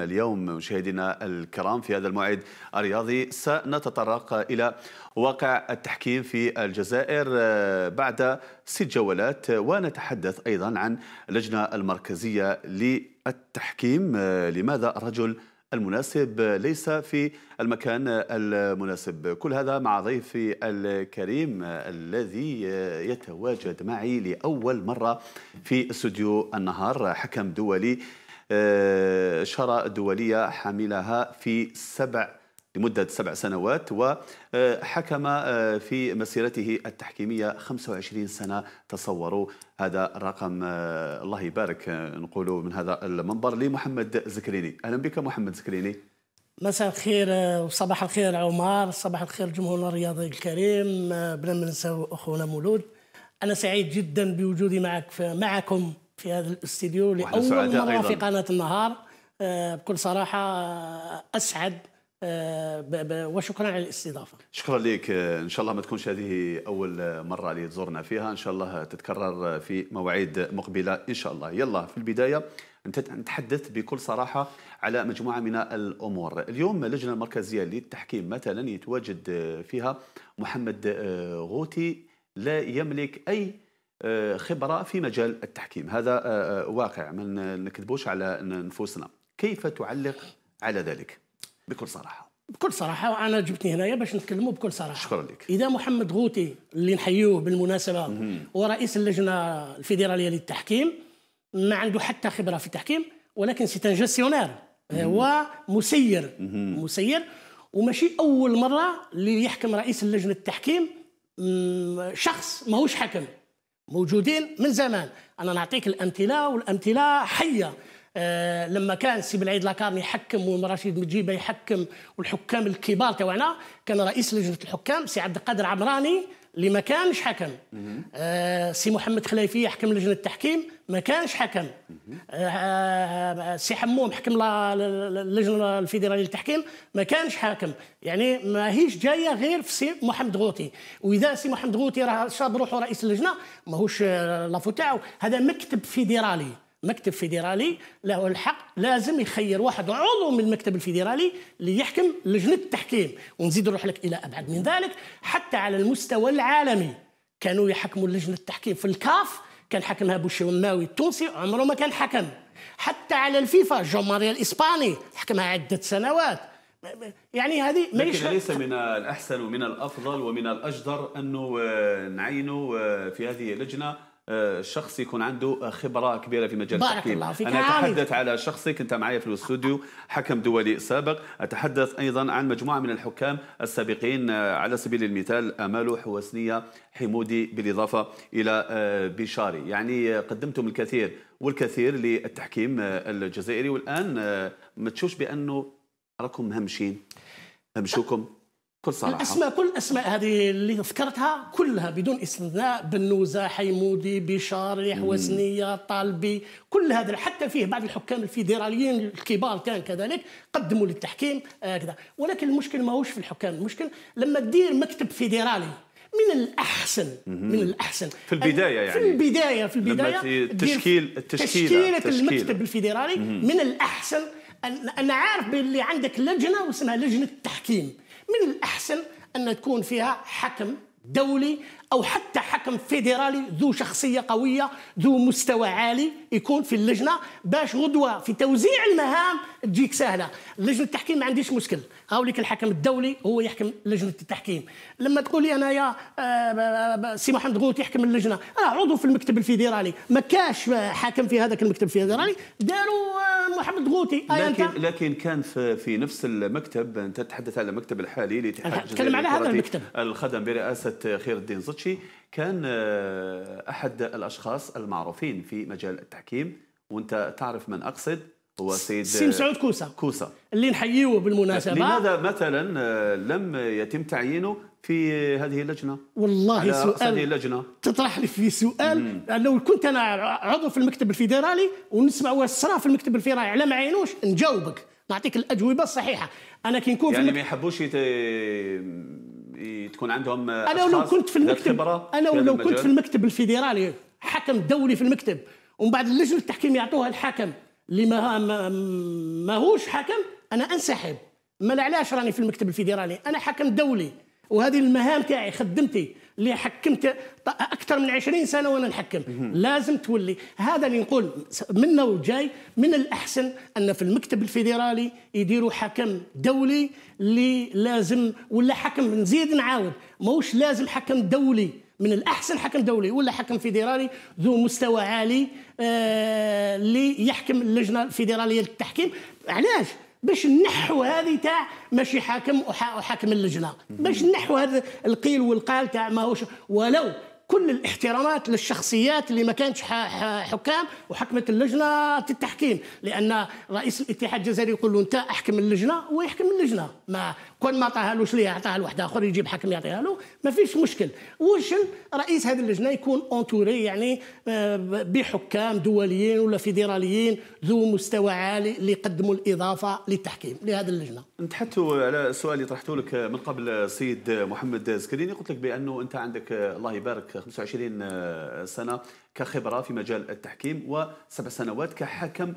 اليوم مشاهدينا الكرام في هذا الموعد الرياضي سنتطرق إلى واقع التحكيم في الجزائر آه، بعد ست جولات آه، ونتحدث أيضا عن اللجنة المركزية للتحكيم آه، لماذا الرجل المناسب ليس في المكان المناسب كل هذا مع ضيفي الكريم الذي يتواجد معي لأول مرة في استوديو النهار حكم دولي آه، شراء دولية حملها في سبع لمدة سبع سنوات وحكم آه، آه، في مسيرته التحكيمية 25 سنة تصوروا هذا رقم الله يبارك نقولوا من هذا المنبر لمحمد زكريني أهلا بك محمد زكريني مساء الخير وصباح الخير عمر صباح الخير جمهورنا الرياضي الكريم بلا ما ننسى اخونا مولود انا سعيد جدا بوجودي معك معكم في هذا الاستديو لاول مره أيضاً. في قناه النهار آه، بكل صراحه آه، اسعد آه، وشكرا على الاستضافه. شكرا لك ان شاء الله ما تكونش هذه اول مره اللي تزورنا فيها ان شاء الله تتكرر في مواعيد مقبله ان شاء الله. يلا في البدايه انت نتحدث بكل صراحه على مجموعه من الامور. اليوم اللجنه المركزيه للتحكيم مثلا يتواجد فيها محمد غوتي لا يملك اي آه، خبرة في مجال التحكيم هذا آه، آه، واقع ما نكذبوش على نفوسنا كيف تعلق على ذلك بكل صراحة بكل صراحة وأنا جبتني هنايا باش نتكلموا بكل صراحة شكرا لك إذا محمد غوتي اللي نحيوه بالمناسبة مم. ورئيس اللجنة الفيدرالية للتحكيم ما عنده حتى خبرة في التحكيم ولكن سي ان هو مسير مم. مسير وماشي أول مرة اللي يحكم رئيس اللجنة التحكيم شخص ماهوش حكم موجودين من زمان انا نعطيك الامثله والامثله حيه أه لما كان سي عيد لاكارني يحكم ورشيد مجيبه يحكم والحكام الكبار تاعنا كان رئيس لجنه الحكام سي عبد القادر عمراني اللي ما كانش حكم آه سي محمد خلايفي يحكم لجنه التحكيم ما كانش حكم آه سي حموم حكم اللجنه الفيدراليه للتحكيم يعني ما كانش حاكم يعني ماهيش جايه غير في سي محمد غوطي واذا سي محمد غوطي راه شاب روحه رئيس اللجنه ماهوش آه، لافو تاعو هذا مكتب فيدرالي مكتب فيدرالي له الحق لازم يخير واحد عضو من المكتب الفيدرالي ليحكم لجنه التحكيم ونزيد نروح لك الى ابعد من ذلك حتى على المستوى العالمي كانوا يحكموا لجنه التحكيم في الكاف كان حكمها بوشيماوي التونسي عمره ما كان حكم حتى على الفيفا جون ماريا الاسباني حكمها عده سنوات يعني هذه ما لكن ليس من الاحسن ومن الافضل ومن الاجدر انه آه، نعينه آه، في هذه اللجنه آه، شخص يكون عنده خبره كبيره في مجال بارك التحكيم الله فيك انا اتحدث على شخصي كنت معي في الاستوديو حكم دولي سابق اتحدث ايضا عن مجموعه من الحكام السابقين آه، على سبيل المثال امال حوسنيه حمودي بالاضافه الى آه، بشاري يعني قدمتم الكثير والكثير للتحكيم الجزائري والان ما تشوفش بانه راكم مهمشين همشوكم بكل صراحه الاسماء كل الاسماء هذه اللي ذكرتها كلها بدون استثناء بنوزه حيمودي بشار وزنيه طالبي كل هذا حتى فيه بعض الحكام الفيدراليين الكبار كان كذلك قدموا للتحكيم هكذا آه، ولكن المشكل ماهوش في الحكام المشكل لما تدير مكتب فيدرالي من الاحسن من الاحسن في البدايه يعني في البدايه في البدايه تشكيل تشكيله المكتب الفيدرالي من الاحسن انا عارف باللي عندك لجنه واسمها لجنه التحكيم من الأحسن أن تكون فيها حكم دولي او حتى حكم فيدرالي ذو شخصيه قويه ذو مستوى عالي يكون في اللجنه باش غدوه في توزيع المهام تجيك سهله لجنه التحكيم ما عنديش مشكل هاوليك الحكم الدولي هو يحكم لجنه التحكيم لما تقول لي انا يا آه، آه، آه، سي محمد غوت يحكم اللجنه أنا عضو في المكتب الفيدرالي ما كاش حاكم في هذاك المكتب الفيدرالي داروا محمد غوتي لكن أنت... لكن كان في, نفس المكتب انت تتحدث على المكتب الحالي لاتحاد تتكلم على هذا المكتب الخدم برئاسه خير الدين زطش تشي كان آه، احد الاشخاص المعروفين في مجال التحكيم وانت تعرف من اقصد هو سيد سيم سعود كوسا آه، كوسا اللي نحييه بالمناسبه لماذا مثلا آه، لم يتم تعيينه في هذه اللجنه والله سؤال هذه اللجنه تطرح لي في سؤال لو كنت انا عضو في المكتب الفيدرالي ونسمع واش في المكتب الفيدرالي على ما عينوش نجاوبك نعطيك الاجوبه الصحيحه انا كي نكون يعني في المكتب... ما يحبوش يت... تكون عندهم انا ولو كنت في المكتب انا ولو كنت في المكتب الفيدرالي حكم دولي في المكتب ومن بعد اللجنه التحكيم يعطوها الحكم اللي ما ماهوش حكم انا انسحب ما علاش راني في المكتب الفيدرالي انا حكم دولي وهذه المهام تاعي خدمتي اللي حكمت اكثر من 20 سنه وانا نحكم لازم تولي هذا اللي نقول منا وجاي من الاحسن ان في المكتب الفيدرالي يديروا حكم دولي اللي لازم ولا حكم نزيد نعاود ماهوش لازم حكم دولي من الاحسن حكم دولي ولا حكم فيدرالي ذو مستوى عالي آه، اللي آه يحكم اللجنه الفيدراليه للتحكيم علاش باش نحو هذه تاع ماشي حاكم وحاكم اللجنه باش نحو هذا القيل والقال تاع ماهوش ولو كل الاحترامات للشخصيات اللي ما كانتش حكام وحكمت اللجنه التحكيم لان رئيس الاتحاد الجزائري يقول له انت احكم اللجنه ويحكم اللجنه ما كون ما عطاهالوش ليه عطاها لواحد اخر يجيب حكم يعطيها له ما فيش مشكل واش رئيس هذه اللجنه يكون اونتوري يعني آه، بحكام دوليين ولا فيدراليين ذو مستوى عالي اللي يقدموا الاضافه للتحكيم لهذه اللجنه نتحدثوا على السؤال اللي طرحته لك من قبل السيد محمد زكريني قلت لك بانه انت عندك الله يبارك 25 آه، سنه كخبره في مجال التحكيم وسبع سنوات كحكم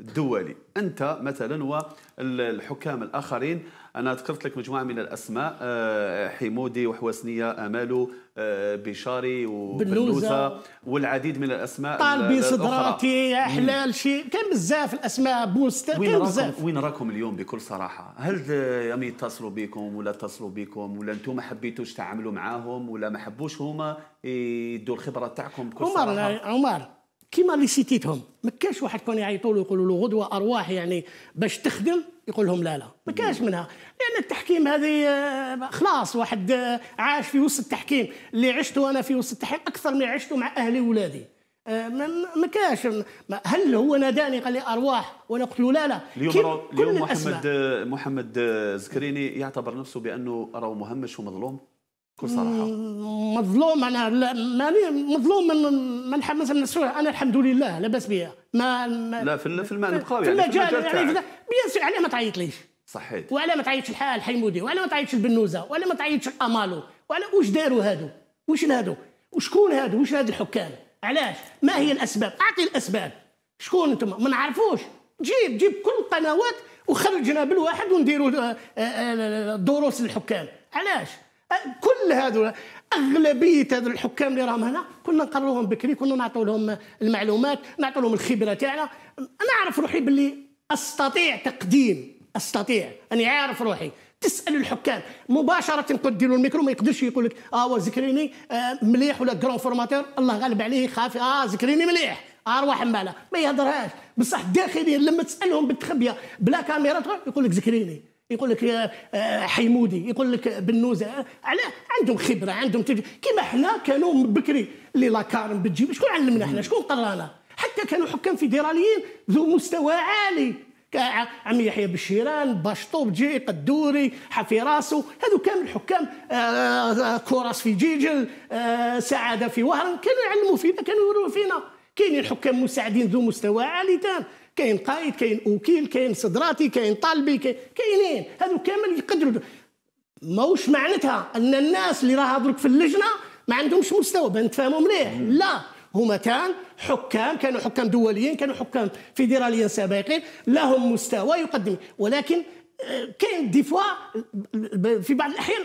الدولي انت مثلا والحكام الاخرين انا ذكرت لك مجموعه من الاسماء آه، حمودي وحواسنيه امالو آه، بشاري وبلوزه والعديد من الاسماء طالبي صدراتي يا حلال شي كان بزاف الاسماء بوست وين بزاف وين راكم اليوم بكل صراحه هل يعني آه، يتصلوا بكم ولا اتصلوا بكم ولا انتم ما حبيتوش تعاملوا معاهم ولا ما حبوش هما يدوا الخبره تاعكم بكل عمر صراحه عمر كيما اللي سيتيتهم ما كاش واحد كان يعيطوا له يقولوا له غدوه ارواح يعني باش تخدم يقول لهم لا لا ما كاش منها لان التحكيم هذه آه، خلاص واحد آه، عاش في وسط التحكيم اللي عشته انا في وسط التحكيم اكثر من عشته مع اهلي وولادي آه، ما كاش هل هو ناداني قال لي ارواح وانا قلت له لا لا اليوم اليوم محمد محمد زكريني يعتبر نفسه بانه راهو مهمش ومظلوم بكل صراحه مظلوم انا ماني مظلوم من من حمس من السوء انا الحمد لله لاباس بيا ما, ما لا في في المعنى نبقاو يعني في المجال يعني بيان سور علاه ما تعيطليش صحيت وعلاه ما تعيطش الحال حيمودي وعلاه ما تعيطش البنوزه وعلاه ما تعيطش الامالو وعلى واش داروا هادو واش هادو وشكون هادو واش هاد الحكام علاش ما هي الاسباب اعطي الاسباب شكون انتم ما نعرفوش جيب جيب كل القنوات وخرجنا بالواحد ونديروا آه، آه، آه، دروس للحكام علاش كل هذول اغلبيه هذول الحكام اللي راهم هنا كنا نقروهم بكري كنا نعطوا لهم المعلومات نعطوا لهم الخبره تاعنا انا اعرف روحي باللي استطيع تقديم استطيع اني عارف روحي تسال الحكام مباشره تدي له الميكرو ما يقدرش يقول لك اه زكريني آه مليح ولا كرون فورماتور الله غالب عليه خافي اه زكريني مليح ارواح آه، مبالة ما يهضرهاش بصح داخليا لما تسالهم بالتخبيه بلا كاميرا يقول لك زكريني يقول لك آه، حيمودي يقول لك بنوزه آه، على عندهم خبره عندهم تجربه كما حنا كانوا من بكري اللي لاكارم بتجيب شكون علمنا حنا شكون قرانا حتى كانوا حكام فيدراليين ذو مستوى عالي عم يحيى بشيران باشطوب جي قدوري حفي راسو هذو كامل حكام آه، كوراس في جيجل سعاده في وهران كانوا يعلموا فينا كانوا يوروا فينا كاينين حكام مساعدين ذو مستوى عالي تام كاين قائد كاين وكيل كاين صدراتي كاين طالبي كاينين هذو كامل يقدروا ماهوش معناتها ان الناس اللي راها درك في اللجنه ما عندهمش مستوى تفهموا مليح لا هما كان حكام كانوا حكام دوليين كانوا حكام فيدراليين سابقين لهم مستوى يقدم ولكن آه، كاين دي فوا في بعض الاحيان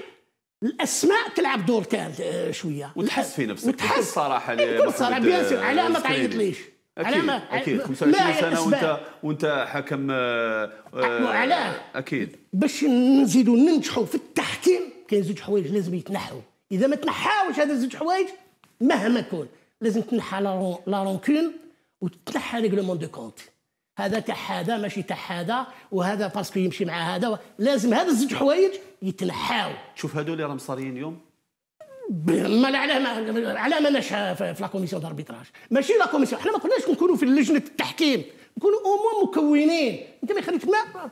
الاسماء تلعب دور كان آه، شويه وتحس في نفسك وتحس صراحه بكل صراحه إيه، بيان آه، سور ما تعيطليش اكيد اكيد 25 سنه وانت وانت حكم آه علاه اكيد باش نزيدوا ننجحوا في التحكيم كاين زوج حوايج لازم يتنحوا اذا ما تنحاوش هذا زوج حوايج مهما كون لازم تنحى لا رونكون وتنحى ريغلومون دو كونت هذا تاع هذا ماشي تاع هذا وهذا باسكو يمشي مع هذا لازم هذا الزوج حوايج يتنحاو شوف هذول اللي راهم صاريين اليوم امال على ما على ما نشا في لا كوميسيون داربيتراج ماشي لا كوميسيون حنا ما كناش نكونوا في لجنه التحكيم نكونوا اومو مكونين انت ما يخليك ما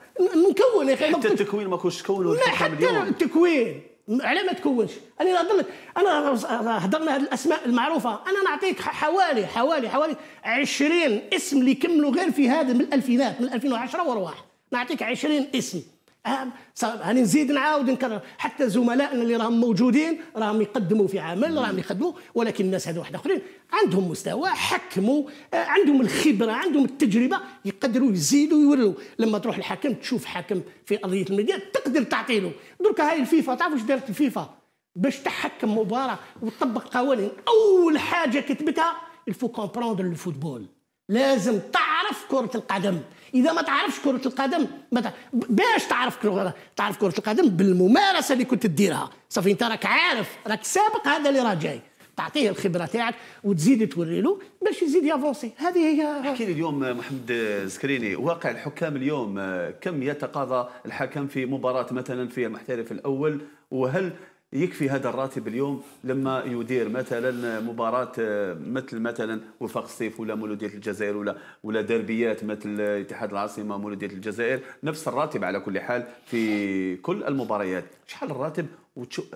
نكون يا اخي حتى التكوين ما كنتش تكون حتى التكوين على ما تكونش انا لك انا هضرنا هذه الاسماء المعروفه انا نعطيك حوالي حوالي حوالي 20 اسم اللي كملوا غير في هذا من الالفينات من 2010 ورواح نعطيك 20 اسم اهم راني نزيد نعاود نكرر حتى زملائنا اللي راهم موجودين راهم يقدموا في عمل راهم يخدموا ولكن الناس هذو واحد اخرين عندهم مستوى حكموا آه، عندهم الخبره عندهم التجربه يقدروا يزيدوا يوروا لما تروح الحاكم تشوف حاكم في قضيه الميدان تقدر تعطي له درك هاي الفيفا تعرف واش دارت الفيفا باش تحكم مباراه وتطبق قوانين اول حاجه كتبتها الفو كومبروندر الفوتبول لازم تعرف تعرف كرة القدم إذا ما تعرفش كرة القدم ما تعرف. باش تعرف كرة تعرف كرة القدم بالممارسة اللي كنت تديرها صافي أنت راك عارف راك سابق هذا اللي راه جاي تعطيه الخبره تاعك وتزيد توري له باش يزيد يافونسي هذه هي احكي لي اليوم محمد زكريني واقع الحكام اليوم كم يتقاضى الحكم في مباراه مثلا في المحترف الاول وهل يكفي هذا الراتب اليوم لما يدير مثلا مباراه آه، مثل مثلا وفاق الصيف ولا مولوديه الجزائر ولا ولا دربيات مثل اتحاد العاصمه مولوديه الجزائر نفس الراتب على كل حال في كل المباريات شحال الراتب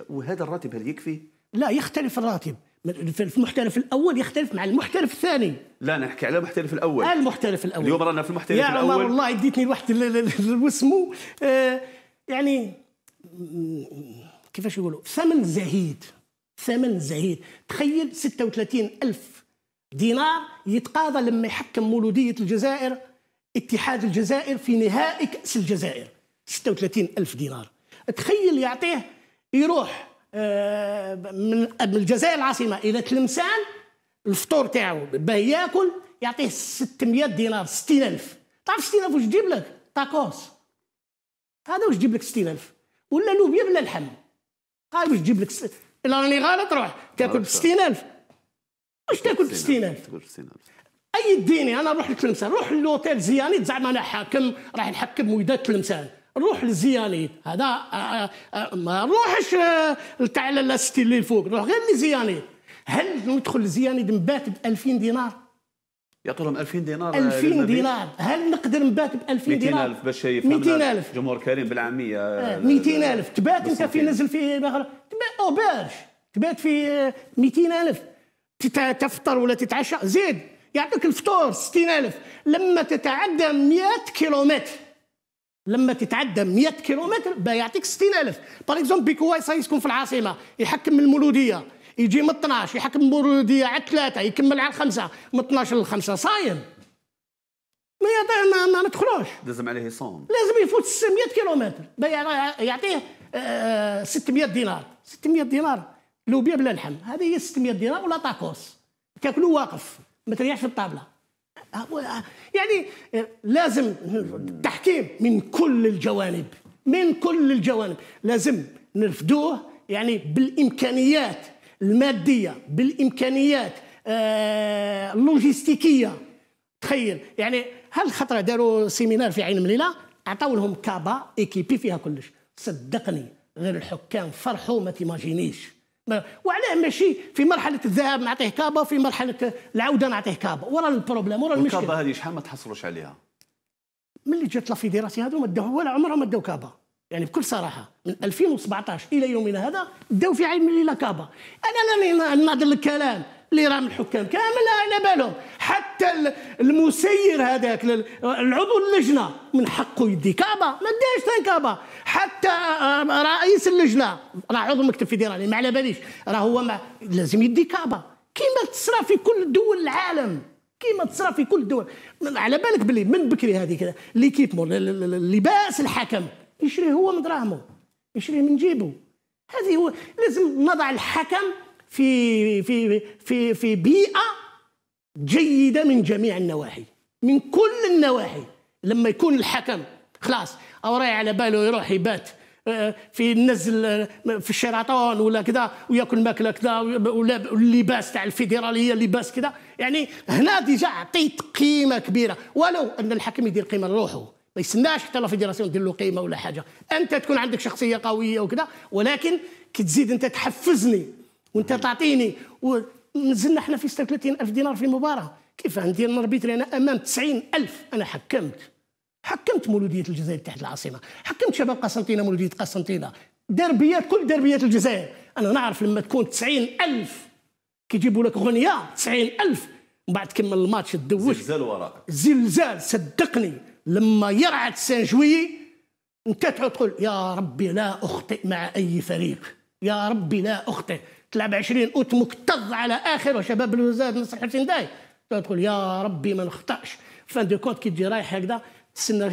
وهذا الراتب هل يكفي لا يختلف الراتب في المحترف الاول يختلف مع المحترف الثاني لا نحكي على المحترف الاول المحترف الاول اليوم رانا في المحترف يا الاول يا عمر والله اديتني لواحد اسمه آه، يعني كيفاش يقولوا ثمن زهيد ثمن زهيد تخيل 36 ألف دينار يتقاضى لما يحكم مولودية الجزائر اتحاد الجزائر في نهائي كأس الجزائر 36 ألف دينار تخيل يعطيه يروح آه، من الجزائر العاصمة إلى تلمسان الفطور تاعو باه ياكل يعطيه 600 دينار 60000 تعرف 60000 واش تجيب لك تاكوس هذا واش تجيب لك 60000 ولا لوبيا بلا لحم هاي واش تجيب لك س... راني غلط روح تاكل ب 60000 واش تاكل ب 60000 تاكل ب 60000 اي ديني انا نروح لتلمسان روح للوتيل زيانيت زعما انا حاكم راح نحكم وداد تلمسان روح لزياني هذا آآ آه، آآ آه، آه، ما نروحش تاع لا ستي اللي فوق نروح غير لزيانيت هل ندخل لزيانيت ب 2000 دينار يعطوا لهم 2000 دينار 2000 آه، دينار هل نقدر نبات ب 2000 دينار 200000 باش يفهم 200000 جمهور كريم بالعاميه 200000 آه، آه، تبات انت في نزل في تبات او باش تبات في 200000 تفطر ولا تتعشى زيد يعطيك الفطور 60000 لما تتعدى 100 كيلومتر لما تتعدى 100 كيلومتر بيعطيك 60000 باغ اكزومبل بيكوا يسكن في العاصمه يحكم المولوديه يجي من 12 يحكم المولوديه على ثلاثه يكمل على خمسه من 12 لخمسه صايم ما ما, ما ندخلوش لازم عليه صوم لازم يفوت 600 كيلومتر يعطيه 600 آه، دينار 600 دينار لوبيا بلا لحم هذه هي 600 دينار ولا طاكوس تاكلوا واقف ما تريحش في الطابله يعني آه، لازم التحكيم من كل الجوانب من كل الجوانب لازم نرفدوه يعني بالامكانيات الماديه بالامكانيات آه، اللوجستيكيه تخيل يعني هالخطره داروا سيمينار في عين مليله عطاو لهم كابا ايكيبي فيها كلش صدقني غير الحكام فرحوا ما تيماجينيش وعلاه ماشي في مرحله الذهاب نعطيه كابا وفي مرحله العوده نعطيه كابا ورا البروبليم ورا المشكله الكابا هذه شحال ما تحصلوش عليها ملي جات لا فيديراسيون هذو ما داو ولا عمرهم ما داو كابا يعني بكل صراحه من 2017 الى يومنا هذا داو في عين ملي كابا انا نناظر الكلام اللي راه من الحكام كامل على بالهم حتى المسير هذاك العضو اللجنه من حقه يدي كابا ما داش كابا حتى رئيس اللجنه راه عضو مكتب فيدرالي ما على باليش راه هو ما لازم يدي كابا كيما تصرا في كل دول العالم كيما تصرا في كل الدول على بالك بلي من بكري هذيك ليكيبمون لباس الحكم يشريه هو من دراهمه يشريه من جيبه هذه هو لازم نضع الحكم في في في في بيئه جيده من جميع النواحي من كل النواحي لما يكون الحكم خلاص او راي على باله يروح يبات آه، في نزل آه، في الشيراطون ولا كذا وياكل ماكله كذا واللباس تاع الفيدراليه اللباس كذا يعني هنا ديجا عطيت قيمه كبيره ولو ان الحكم يدير قيمه لروحه ما يسمعش حتى لا فيدراسيون دير له قيمه ولا حاجه انت تكون عندك شخصيه قويه وكذا ولكن كي تزيد انت تحفزني وانت تعطيني ونزلنا حنا في 36 الف دينار في مباراه كيف ندير نربيت انا امام 90 الف انا حكمت حكمت مولوديه الجزائر تحت العاصمه حكمت شباب قسنطينه مولوديه قسنطينه دربيات كل دربيات الجزائر انا نعرف لما تكون 90 الف كيجيبوا لك غنيه 90 الف من بعد كمل الماتش تدوش زلزال وراء زلزال صدقني لما يرعد سان جويي انت تقول يا ربي لا اخطئ مع اي فريق يا ربي لا اخطئ تلعب 20 اوت مكتظ على اخره شباب الوزاد نصر حسين داي تقول يا ربي ما نخطاش فان دو كونت كي تجي رايح هكذا تسنى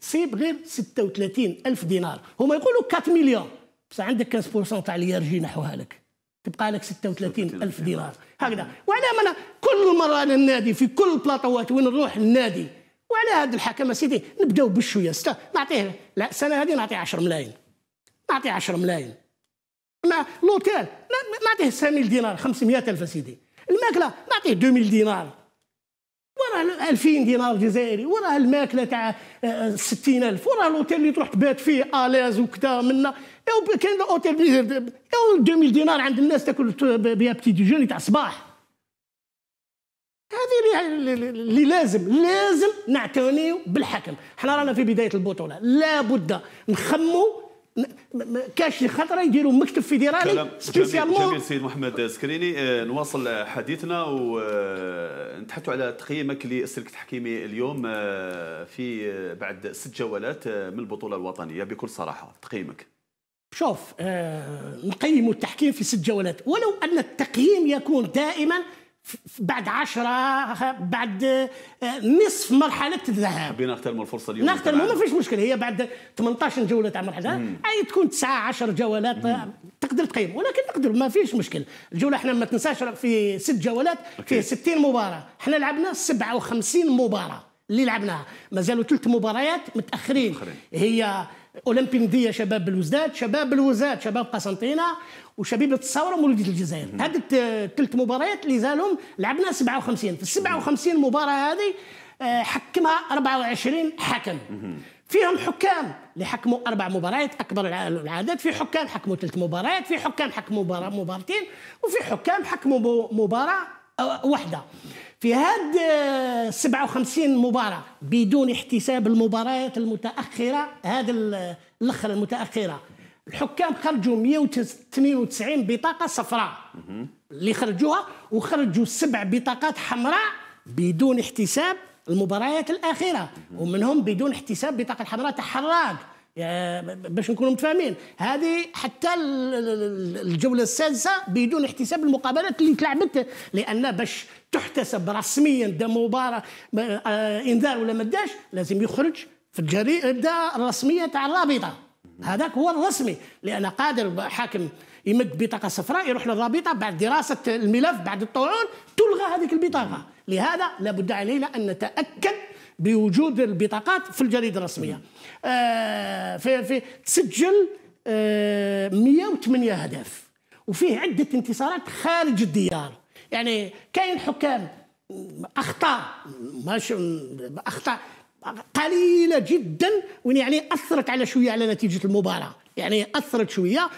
تصيب غير 36 الف دينار هما يقولوا 4 مليون بصح عندك 15% تاع اليرجي نحوها لك تبقى لك 36 الف دينار هكذا وعلى ما كل مره انا النادي في كل بلاطوات وين نروح النادي وعلى هذا الحكم سيدي نبداو بالشويه سته نعطيه لا السنه هذه نعطيه 10 ملايين نعطيه 10 ملايين ما لوكال نعطيه 9000 دينار الف سيدي الماكله نعطيه 2000 دينار وراه 2000 دينار جزائري وراه الماكله تاع 60000 آه، آه، وراه الاوتيل اللي تروح تبات فيه اليز وكذا منا كاين اوتيل 2000 دينار عند الناس تاكل بها بتي ديجوني تاع الصباح هذه اللي لازم لازم نعتنيو بالحكم حنا رانا في بدايه البطوله لابد نخمو كاش خطره يديروا مكتب فيدرالي سبيسيالمون جميل, جميل سيد محمد سكريني آه، نواصل حديثنا ونتحدثوا آه، على تقييمك للسلك التحكيمي اليوم آه، في بعد ست جولات من البطوله الوطنيه بكل صراحه تقييمك شوف نقيم التحكيم في ست جولات ولو ان التقييم يكون دائما بعد عشرة بعد آه، نصف مرحلة الذهاب حبينا نختلم الفرصة اليوم نختلم ما فيش مشكلة هي بعد 18 جولة تاع مرحلة أي تكون 9 10 جولات مم. آه، تقدر تقيم ولكن نقدر ما فيش مشكل الجولة احنا ما تنساش في ست جولات في 60 مباراة احنا لعبنا 57 مباراة اللي لعبناها مازالوا ثلاث مباريات متأخرين متأخرين. هي اولمبي شباب الوزداد شباب الوزاد شباب قسنطينه وشبيبه الثوره مولودة الجزائر هذه الثلاث مباريات اللي زالهم لعبنا 57 في ال 57 مباراه هذه آه، حكمها 24 حكم فيهم حكام اللي حكموا اربع مباريات اكبر العدد في حكام حكموا ثلاث مباريات في حكام حكموا مبارتين وفي حكام حكموا مباراه آه، واحده في هاد 57 آه، مباراة بدون احتساب المباريات المتأخرة هذا آه، الأخر المتأخرة الحكام خرجوا 198 بطاقة صفراء اللي خرجوها وخرجوا سبع بطاقات حمراء بدون احتساب المباريات الأخيرة ومنهم بدون احتساب بطاقة حمراء تحراق باش نكونوا متفاهمين هذه حتى الجوله السادسه بدون احتساب المقابلات اللي تلعبت لان باش تحتسب رسميا دا مباراه آه، انذار ولا ما داش لازم يخرج في الجريده الرسميه تاع الرابطه هذاك هو الرسمي لان قادر حاكم يمد بطاقه صفراء يروح للرابطه بعد دراسه الملف بعد الطعون تلغى هذيك البطاقه لهذا لابد علينا ان نتاكد بوجود البطاقات في الجريده الرسميه آه، في في تسجل 108 آه، هدف وفيه عده انتصارات خارج الديار يعني كاين حكام اخطاء ماشي اخطاء قليله جدا ويعني اثرت على شويه على نتيجه المباراه يعني اثرت شويه